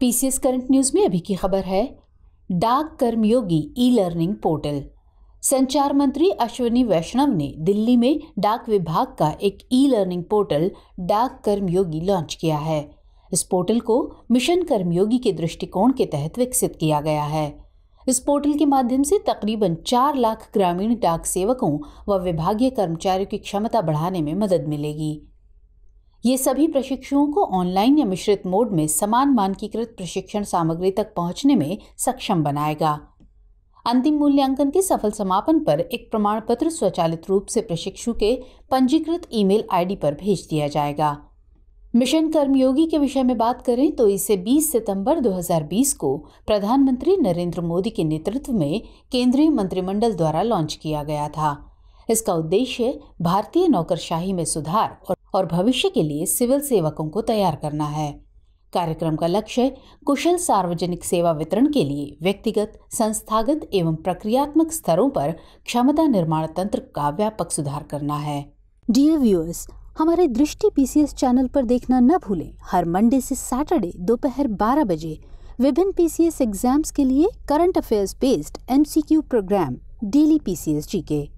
PCS current news में अभी की खबर है डाक कर्मयोगी ई लर्निंग पोर्टल संचार मंत्री अश्विनी वैष्णव ने दिल्ली में डाक विभाग का एक ई लर्निंग पोर्टल डाक कर्मयोगी लॉन्च किया है इस पोर्टल को मिशन कर्मयोगी के दृष्टिकोण के तहत विकसित किया गया है इस पोर्टल के माध्यम से तकरीबन चार लाख ग्रामीण डाक सेवकों व विभागीय कर्मचारियों की क्षमता बढ़ाने में मदद मिलेगी ये सभी प्रशिक्षुओं को ऑनलाइन या मिश्रित मोड में समान मानकीकृत प्रशिक्षण सामग्री तक पहुंचने में सक्षम बनाएगा अंतिम मूल्यांकन के सफल समापन पर एक प्रमाण पत्र स्वचालित रूप से प्रशिक्षु के पंजीकृत ईमेल आईडी पर भेज दिया जाएगा मिशन कर्मयोगी के विषय में बात करें तो इसे 20 सितंबर 2020 को प्रधानमंत्री नरेंद्र मोदी के नेतृत्व में केंद्रीय मंत्रिमंडल द्वारा लॉन्च किया गया था इसका उद्देश्य भारतीय नौकरशाही में सुधार और और भविष्य के लिए सिविल सेवकों को तैयार करना है कार्यक्रम का लक्ष्य कुशल सार्वजनिक सेवा वितरण के लिए व्यक्तिगत संस्थागत एवं प्रक्रियात्मक स्तरों पर क्षमता निर्माण तंत्र का व्यापक सुधार करना है डियर व्यूअर्स हमारे दृष्टि पीसीएस चैनल पर देखना न भूलें हर मंडे से सैटरडे दोपहर 12 बजे विभिन्न पीसीएस एग्जाम्स के लिए current affairs based MCQ program daily PCS GK